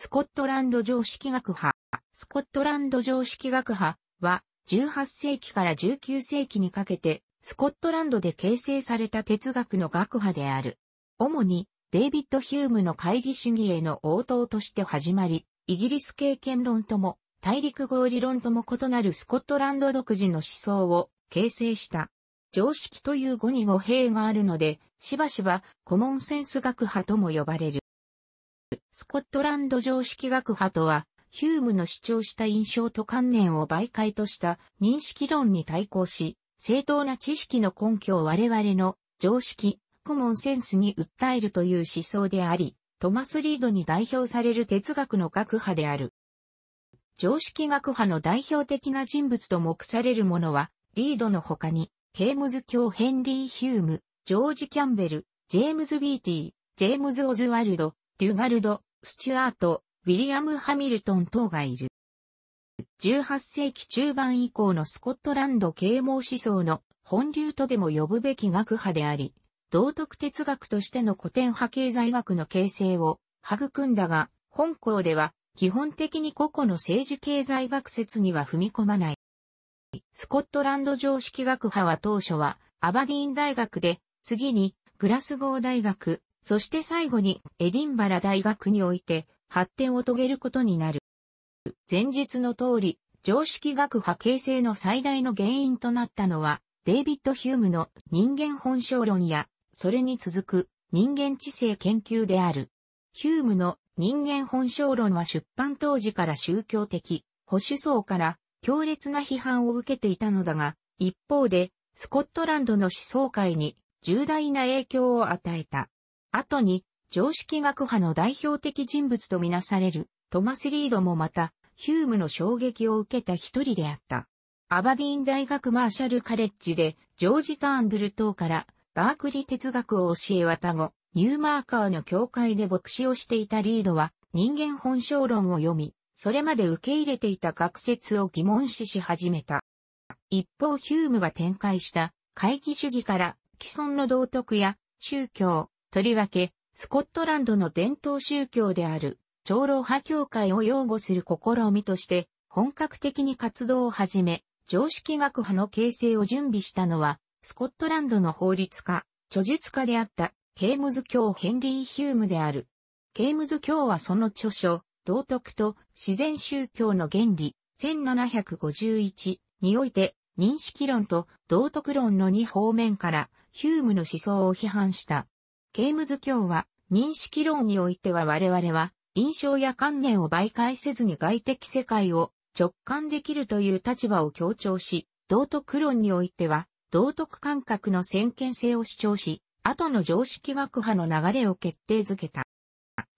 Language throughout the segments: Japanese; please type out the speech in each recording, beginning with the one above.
スコットランド常識学派。スコットランド常識学派は、18世紀から19世紀にかけて、スコットランドで形成された哲学の学派である。主に、デイビッド・ヒュームの会議主義への応答として始まり、イギリス経験論とも、大陸合理論とも異なるスコットランド独自の思想を形成した。常識という語に語弊があるので、しばしばコモンセンス学派とも呼ばれる。スコットランド常識学派とは、ヒュームの主張した印象と観念を媒介とした認識論に対抗し、正当な知識の根拠を我々の常識、コモンセンスに訴えるという思想であり、トマス・リードに代表される哲学の学派である。常識学派の代表的な人物と目されるものは、リードの他に、ケームズ教ヘンリー・ヒューム、ジョージ・キャンベル、ジェームズ・ビーティー、ジェームズ・オズワルド、デュガルド、スチュアート、ウィリアム・ハミルトン等がいる。18世紀中盤以降のスコットランド啓蒙思想の本流とでも呼ぶべき学派であり、道徳哲学としての古典派経済学の形成を育んだが、本校では基本的に個々の政治経済学説には踏み込まない。スコットランド常識学派は当初はアバディーン大学で、次にグラスゴー大学、そして最後にエディンバラ大学において発展を遂げることになる。前述の通り、常識学派形成の最大の原因となったのは、デイビッド・ヒュームの人間本性論や、それに続く人間知性研究である。ヒュームの人間本性論は出版当時から宗教的、保守層から強烈な批判を受けていたのだが、一方で、スコットランドの思想界に重大な影響を与えた。後に常識学派の代表的人物とみなされるトマス・リードもまたヒュームの衝撃を受けた一人であった。アバディーン大学マーシャルカレッジでジョージ・ターンブル等からバークリ哲学を教え渡後、ニューマーカーの教会で牧師をしていたリードは人間本性論を読み、それまで受け入れていた学説を疑問視し始めた。一方ヒュームが展開した会議主義から既存の道徳や宗教、とりわけ、スコットランドの伝統宗教である、長老派教会を擁護する試みとして、本格的に活動を始め、常識学派の形成を準備したのは、スコットランドの法律家、著述家であった、ケームズ教ヘンリー・ヒュームである。ケームズ教はその著書、道徳と自然宗教の原理、1751において、認識論と道徳論の2方面から、ヒュームの思想を批判した。ケイムズ教は、認識論においては我々は、印象や観念を媒介せずに外的世界を直感できるという立場を強調し、道徳論においては、道徳感覚の先見性を主張し、後の常識学派の流れを決定づけた。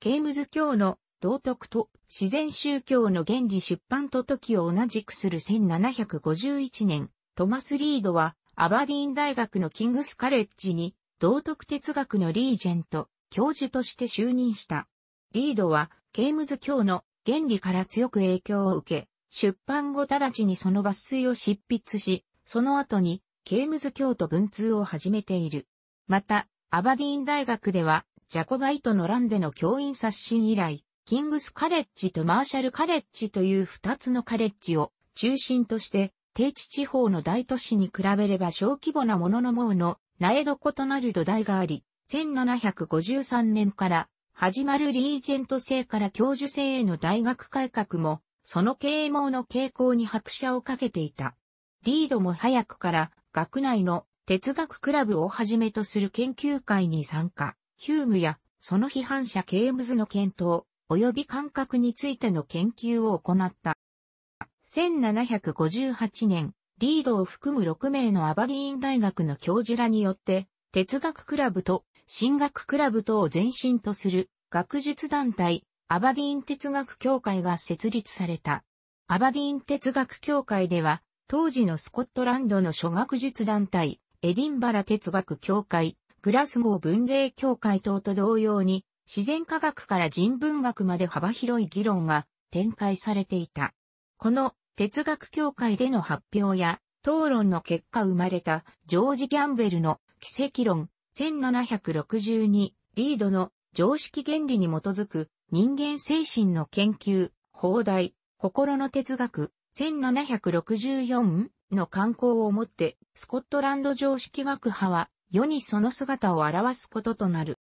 ケイムズ教の道徳と自然宗教の原理出版と時を同じくする1751年、トマス・リードは、アバディーン大学のキングスカレッジに道徳哲学のリージェント、教授として就任した。リードは、ケームズ教の原理から強く影響を受け、出版後直ちにその抜粋を執筆し、その後に、ケームズ教と文通を始めている。また、アバディーン大学では、ジャコバイトのランでの教員刷新以来、キングスカレッジとマーシャルカレッジという二つのカレッジを中心として、低地地方の大都市に比べれば小規模なもののもの苗床となる土台があり、1753年から始まるリージェント制から教授制への大学改革も、その啓蒙の傾向に拍車をかけていた。リードも早くから学内の哲学クラブをはじめとする研究会に参加、ヒュームやその批判者ケームズの検討、及び感覚についての研究を行った。1758年、リードを含む6名のアバディーン大学の教授らによって、哲学クラブと進学クラブ等を前身とする学術団体、アバディーン哲学協会が設立された。アバディーン哲学協会では、当時のスコットランドの諸学術団体、エディンバラ哲学協会、グラスゴー文芸協会等と同様に、自然科学から人文学まで幅広い議論が展開されていた。この哲学協会での発表や討論の結果生まれたジョージ・ギャンベルの奇跡論1762リードの常識原理に基づく人間精神の研究、放題、心の哲学1764の刊行をもってスコットランド常識学派は世にその姿を表すこととなる。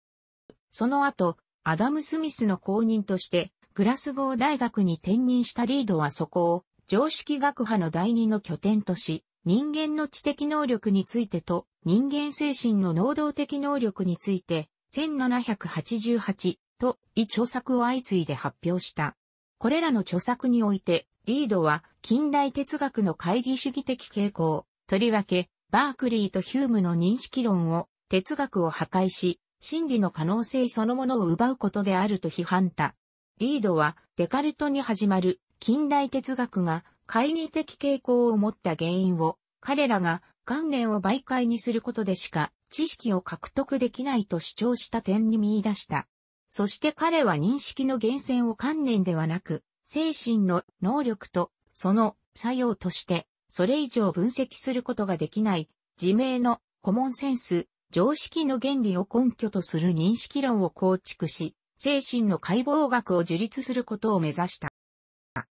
その後、アダム・スミスの後任として、グラスゴー大学に転任したリードはそこを常識学派の第二の拠点とし、人間の知的能力についてと人間精神の能動的能力について、1788と異著作を相次いで発表した。これらの著作において、リードは近代哲学の会議主義的傾向、とりわけ、バークリーとヒュームの認識論を哲学を破壊し、真理の可能性そのものを奪うことであると批判た。リードはデカルトに始まる近代哲学が懐疑的傾向を持った原因を、彼らが観念を媒介にすることでしか知識を獲得できないと主張した点に見出した。そして彼は認識の源泉を観念ではなく、精神の能力とその作用として、それ以上分析することができない、自明のコモンセンス、常識の原理を根拠とする認識論を構築し、精神の解剖学を樹立することを目指した。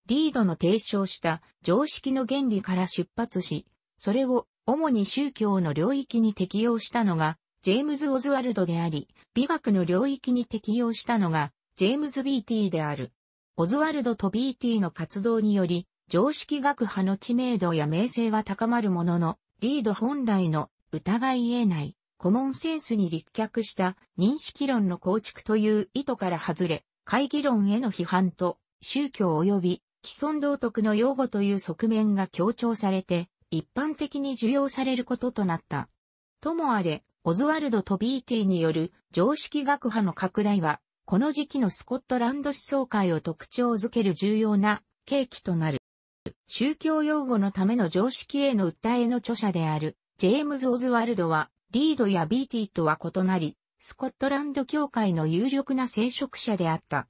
リードの提唱した常識の原理から出発し、それを主に宗教の領域に適用したのが、ジェームズ・オズワルドであり、美学の領域に適用したのが、ジェームズ・ BT である。オズワルドと BT の活動により、常識学派の知名度や名声は高まるものの、リード本来の疑い得ない、コモンセンスに立脚した認識論の構築という意図から外れ、会議論への批判と宗教及び既存道徳の擁護という側面が強調されて、一般的に受容されることとなった。ともあれ、オズワルド・トビーティによる常識学派の拡大は、この時期のスコットランド思想界を特徴づける重要な契機となる。宗教用語のための常識への訴えの著者である、ジェームズ・オズワルドは、リードやビーティとは異なり、スコットランド教会の有力な聖職者であった。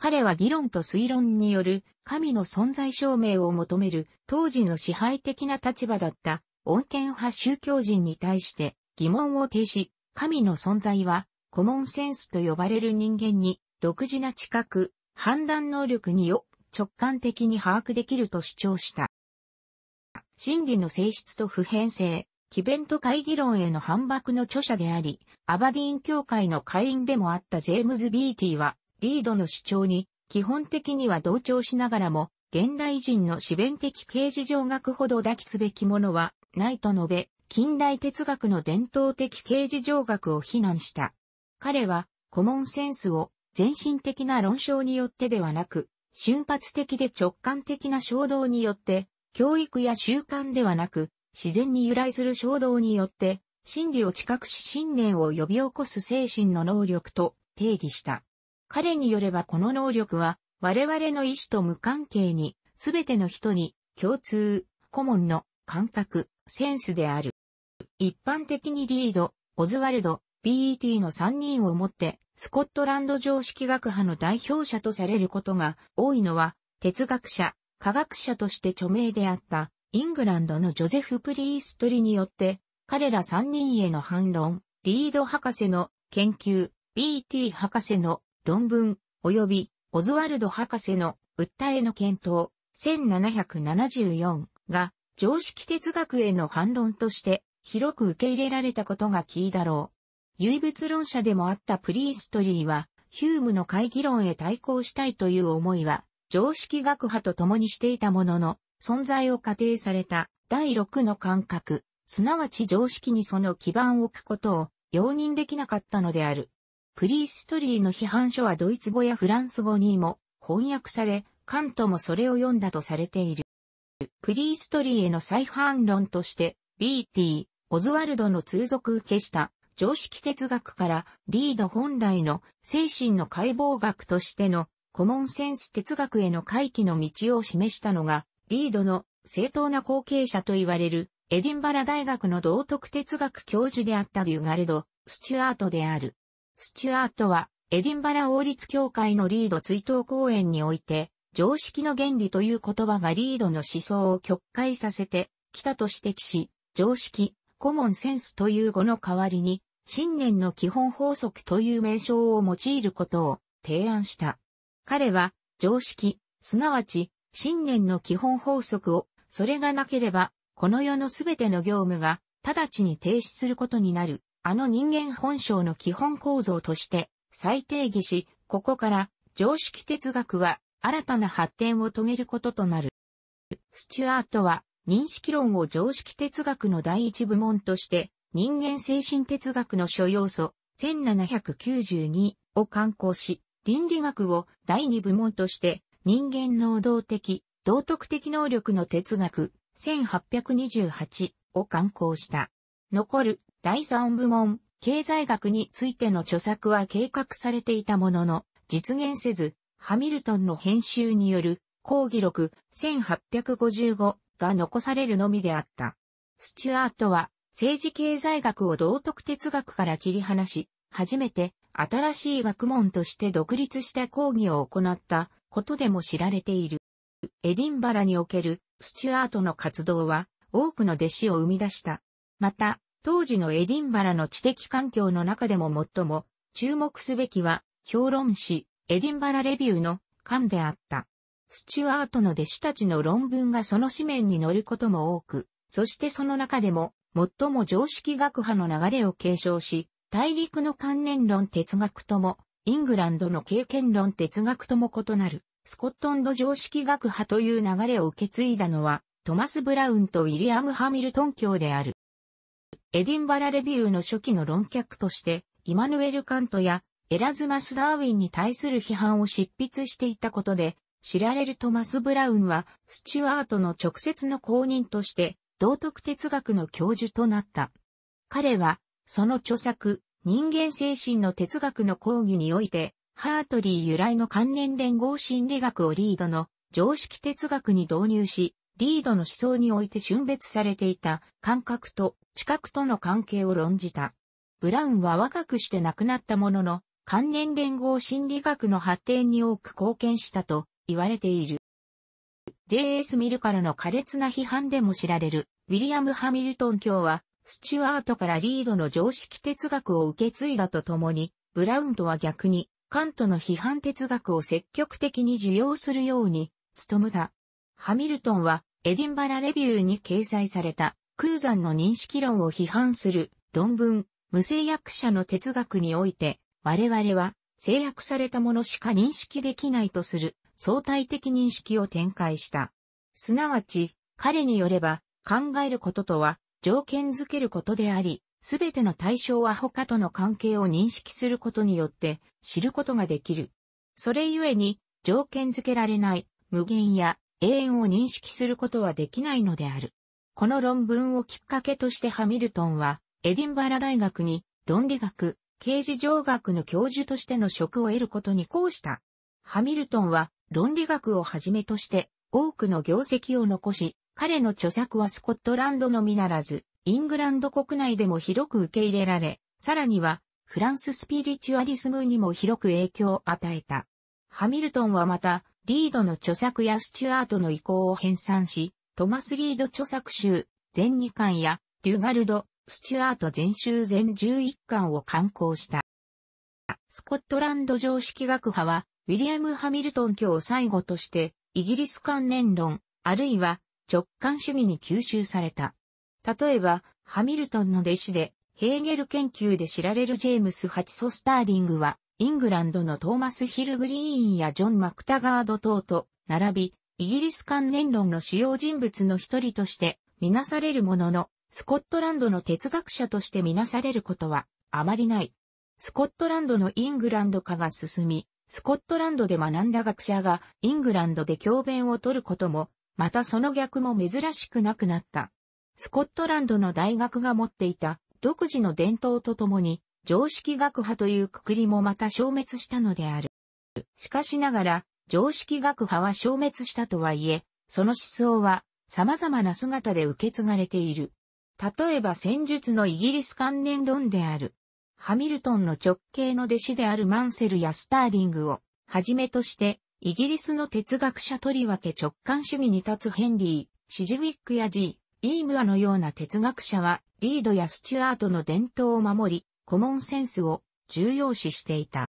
彼は議論と推論による神の存在証明を求める当時の支配的な立場だった穏健派宗教人に対して疑問を呈し、神の存在はコモンセンスと呼ばれる人間に独自な知覚、判断能力によ直感的に把握できると主張した。真理の性質と普遍性、キ弁と会議論への反駁の著者であり、アバディーン協会の会員でもあったジェームズ・ビーティは、リードの主張に、基本的には同調しながらも、現代人の自弁的形事上学ほど抱きすべきものは、ないと述べ、近代哲学の伝統的形事上学を非難した。彼は、コモンセンスを、全身的な論証によってではなく、瞬発的で直感的な衝動によって、教育や習慣ではなく、自然に由来する衝動によって、真理を知覚し信念を呼び起こす精神の能力と定義した。彼によればこの能力は、我々の意志と無関係に、すべての人に、共通、顧問の、感覚、センスである。一般的にリード、オズワルド、BET の3人をもって、スコットランド常識学派の代表者とされることが多いのは、哲学者、科学者として著名であった、イングランドのジョゼフ・プリーストリによって、彼ら3人への反論、リード博士の研究、BT 博士の論文、及び、オズワルド博士の訴えの検討、1774が、常識哲学への反論として、広く受け入れられたことがキーだろう。唯物論者でもあったプリーストリーは、ヒュームの会議論へ対抗したいという思いは、常識学派と共にしていたものの、存在を仮定された第6の感覚、すなわち常識にその基盤を置くことを容認できなかったのである。プリーストリーの批判書はドイツ語やフランス語にも翻訳され、カントもそれを読んだとされている。プリーストリーへの再反論として、BT、オズワルドの通俗受けした常識哲学からリード本来の精神の解剖学としてのコモンセンス哲学への回帰の道を示したのが、リードの正当な後継者と言われるエディンバラ大学の道徳哲学教授であったデュガルド・スチュアートである。スチュアートは、エディンバラ王立協会のリード追悼講演において、常識の原理という言葉がリードの思想を曲解させてきたと指摘し、常識、コモンセンスという語の代わりに、信念の基本法則という名称を用いることを提案した。彼は、常識、すなわち、信念の基本法則を、それがなければ、この世のすべての業務が、直ちに停止することになる、あの人間本性の基本構造として再定義し、ここから常識哲学は新たな発展を遂げることとなる。スチュアートは認識論を常識哲学の第一部門として人間精神哲学の諸要素1792を刊行し、倫理学を第二部門として人間能動的、道徳的能力の哲学1828を刊行した。残る第3部門、経済学についての著作は計画されていたものの、実現せず、ハミルトンの編集による、講義録1855が残されるのみであった。スチュアートは、政治経済学を道徳哲学から切り離し、初めて新しい学問として独立した講義を行ったことでも知られている。エディンバラにおけるスチュアートの活動は多くの弟子を生み出した。また、当時のエディンバラの知的環境の中でも最も注目すべきは評論誌エディンバラレビューの巻であった。スチュアートの弟子たちの論文がその紙面に載ることも多く、そしてその中でも最も常識学派の流れを継承し、大陸の観念論哲学とも、イングランドの経験論哲学とも異なる、スコットンド常識学派という流れを受け継いだのは、トマス・ブラウンとウィリアム・ハミルトン教である。エディンバラレビューの初期の論客として、イマヌエル・カントやエラズマス・ダーウィンに対する批判を執筆していたことで、知られるトマス・ブラウンは、スチュアートの直接の公認として、道徳哲学の教授となった。彼は、その著作、人間精神の哲学の講義において、ハートリー由来の関連連合心理学をリードの常識哲学に導入し、リードの思想において峻別されていた感覚と知覚との関係を論じた。ブラウンは若くして亡くなったものの、関連連合心理学の発展に多く貢献したと言われている。J.S. ミルからの苛烈な批判でも知られる、ウィリアム・ハミルトン卿は、スチュアートからリードの常識哲学を受け継いだとともに、ブラウンとは逆に、カントの批判哲学を積極的に受容するように、努めた。ハミルトンは、エディンバラレビューに掲載された、空山の認識論を批判する論文、無制約者の哲学において、我々は制約されたものしか認識できないとする相対的認識を展開した。すなわち、彼によれば、考えることとは条件づけることであり、すべての対象は他との関係を認識することによって知ることができる。それゆえに、条件づけられない無限や永遠を認識することはできないのである。この論文をきっかけとしてハミルトンは、エディンバラ大学に論理学、刑事上学の教授としての職を得ることに抗した。ハミルトンは論理学をはじめとして多くの業績を残し、彼の著作はスコットランドのみならず、イングランド国内でも広く受け入れられ、さらにはフランススピリチュアリズムにも広く影響を与えた。ハミルトンはまた、リードの著作やスチュアートの意向を編纂し、トマス・リード著作集、全2巻や、デュガルド、スチュアート全集全11巻を刊行した。スコットランド常識学派は、ウィリアム・ハミルトン教を最後として、イギリス関連論、あるいは直感主義に吸収された。例えば、ハミルトンの弟子で、ヘーゲル研究で知られるジェームス・ハチソ・スターリングは、イングランドのトーマス・ヒルグリーンやジョン・マクタガード等と並び、イギリス関連論の主要人物の一人としてみなされるものの、スコットランドの哲学者としてみなされることはあまりない。スコットランドのイングランド化が進み、スコットランドで学んだ学者がイングランドで教鞭を取ることも、またその逆も珍しくなくなった。スコットランドの大学が持っていた独自の伝統とともに、常識学派というくくりもまた消滅したのである。しかしながら、常識学派は消滅したとはいえ、その思想は様々な姿で受け継がれている。例えば戦術のイギリス関連論である。ハミルトンの直系の弟子であるマンセルやスターリングをはじめとして、イギリスの哲学者とりわけ直感主義に立つヘンリー、シジウィックやジー、イームアのような哲学者は、リードやスチュアートの伝統を守り、コモンセンスを重要視していた。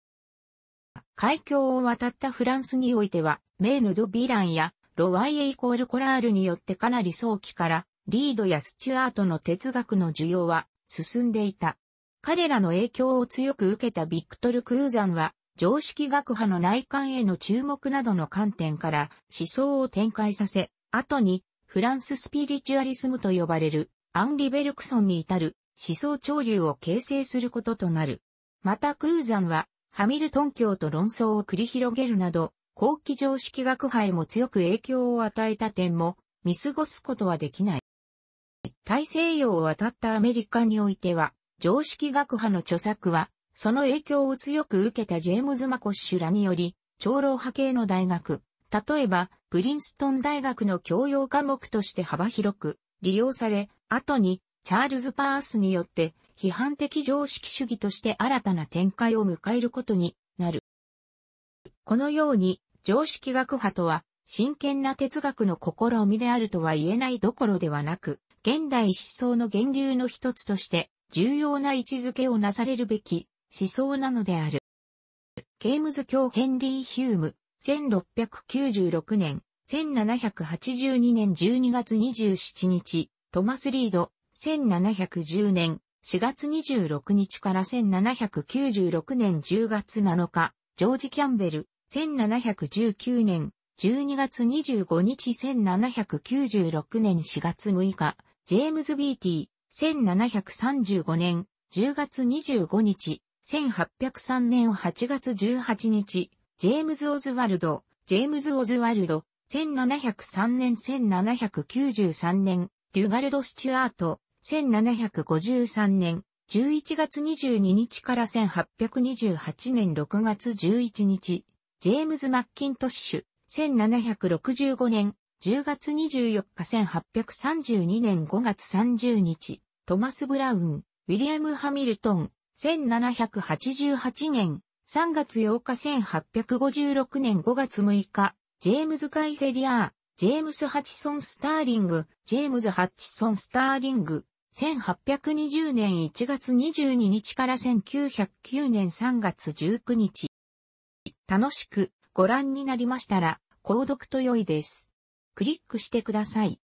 海峡を渡ったフランスにおいては、メーヌ・ド・ヴィランやロワイエイコール・コラールによってかなり早期から、リードやスチュアートの哲学の需要は進んでいた。彼らの影響を強く受けたビクトル・クーザンは、常識学派の内観への注目などの観点から思想を展開させ、後にフランススピリチュアリスムと呼ばれるアンリ・ベルクソンに至る思想潮流を形成することとなる。またクーザンはハミルトン教と論争を繰り広げるなど、後期常識学派へも強く影響を与えた点も見過ごすことはできない。大西洋を渡ったアメリカにおいては、常識学派の著作は、その影響を強く受けたジェームズ・マコッシュらにより、長老派系の大学、例えば、プリンストン大学の教養科目として幅広く利用され、後に、チャールズ・パースによって、批判的常識主義として新たな展開を迎えることになる。このように、常識学派とは、真剣な哲学の試みであるとは言えないどころではなく、現代思想の源流の一つとして、重要な位置づけをなされるべき思想なのである。ケームズ教ヘンリー・ヒューム、1696年、1782年12月27日、トマス・リード、1710年、4月26日から1796年10月7日、ジョージ・キャンベル、1719年12月25日1796年4月6日、ジェームズ・ビーティー、1735年10月25日、1803年8月18日、ジェームズ・オズワルド、ジェームズ・オズワルド、1703年1793年、デュガルド・スチュアート、1753年11月22日から1828年6月11日、ジェームズ・マッキントッシュ、1765年10月24日1832年5月30日、トマス・ブラウン、ウィリアム・ハミルトン、1788年3月8日1856年5月6日、ジェームズ・カイ・フェリアー、ジェームス・ハチソン・スターリング、ジェームズ・ハチソン・スターリング、1820年1月22日から1909年3月19日。楽しくご覧になりましたら、購読と良いです。クリックしてください。